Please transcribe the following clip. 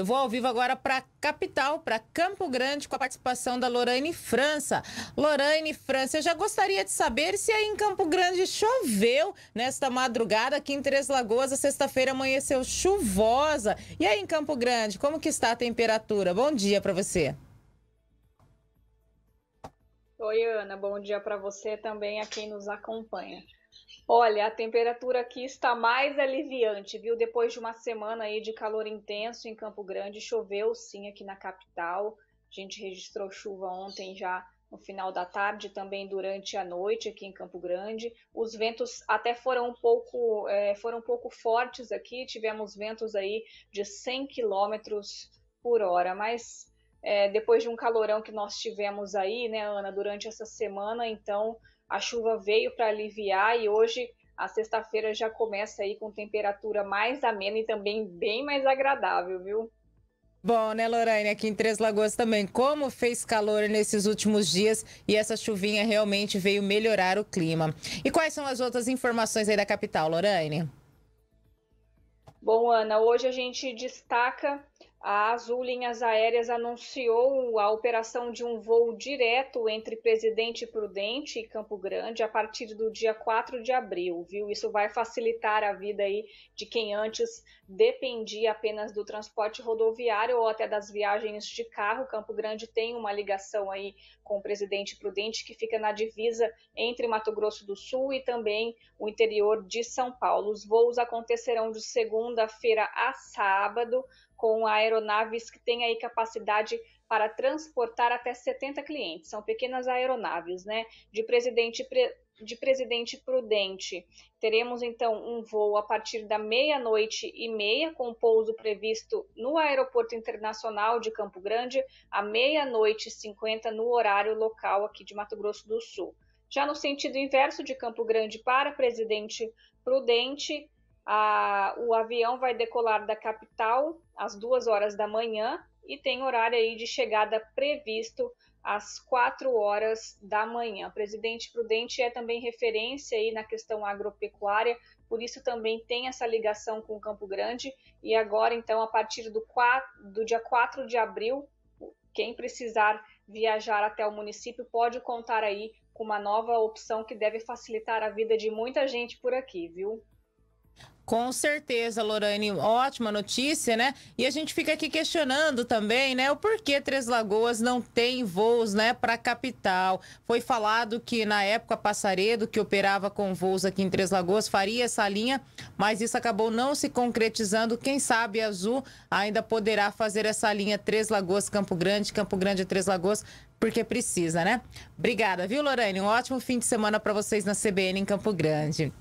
Eu vou ao vivo agora para capital, para Campo Grande, com a participação da Lorraine França. Lorraine França, eu já gostaria de saber se aí em Campo Grande choveu nesta madrugada, aqui em Três Lagoas, a sexta-feira amanheceu chuvosa. E aí em Campo Grande, como que está a temperatura? Bom dia para você. Oi, Ana, bom dia para você também, a quem nos acompanha. Olha, a temperatura aqui está mais aliviante, viu? Depois de uma semana aí de calor intenso em Campo Grande, choveu sim aqui na capital. A gente registrou chuva ontem já no final da tarde, também durante a noite aqui em Campo Grande. Os ventos até foram um pouco, é, foram um pouco fortes aqui, tivemos ventos aí de 100 quilômetros por hora, mas é, depois de um calorão que nós tivemos aí, né, Ana, durante essa semana, então a chuva veio para aliviar e hoje a sexta-feira já começa aí com temperatura mais amena e também bem mais agradável, viu? Bom, né, Lorraine? Aqui em Três Lagoas também. Como fez calor nesses últimos dias e essa chuvinha realmente veio melhorar o clima. E quais são as outras informações aí da capital, Lorraine? Bom, Ana, hoje a gente destaca a Azul Linhas Aéreas anunciou a operação de um voo direto entre Presidente Prudente e Campo Grande a partir do dia 4 de abril, viu? Isso vai facilitar a vida aí de quem antes dependia apenas do transporte rodoviário ou até das viagens de carro. Campo Grande tem uma ligação aí com o Presidente Prudente que fica na divisa entre Mato Grosso do Sul e também o interior de São Paulo. Os voos acontecerão de segunda-feira a sábado com a aeronaves que têm aí capacidade para transportar até 70 clientes. São pequenas aeronaves, né? De presidente pre... de presidente prudente. Teremos então um voo a partir da meia-noite e meia, com pouso previsto no Aeroporto Internacional de Campo Grande, à meia-noite e cinquenta no horário local aqui de Mato Grosso do Sul. Já no sentido inverso de Campo Grande para Presidente Prudente, a, o avião vai decolar da capital às duas horas da manhã e tem horário aí de chegada previsto às quatro horas da manhã. O presidente Prudente é também referência aí na questão agropecuária, por isso também tem essa ligação com Campo Grande. E agora, então, a partir do, 4, do dia 4 de abril, quem precisar viajar até o município pode contar aí com uma nova opção que deve facilitar a vida de muita gente por aqui, viu? Com certeza, Lorane, ótima notícia, né? E a gente fica aqui questionando também, né, o porquê Três Lagoas não tem voos, né, para a capital. Foi falado que na época Passaredo, que operava com voos aqui em Três Lagoas, faria essa linha, mas isso acabou não se concretizando. Quem sabe a Azul ainda poderá fazer essa linha Três Lagoas Campo Grande, Campo Grande Três Lagoas, porque precisa, né? Obrigada, viu, Lorane? Um ótimo fim de semana para vocês na CBN em Campo Grande.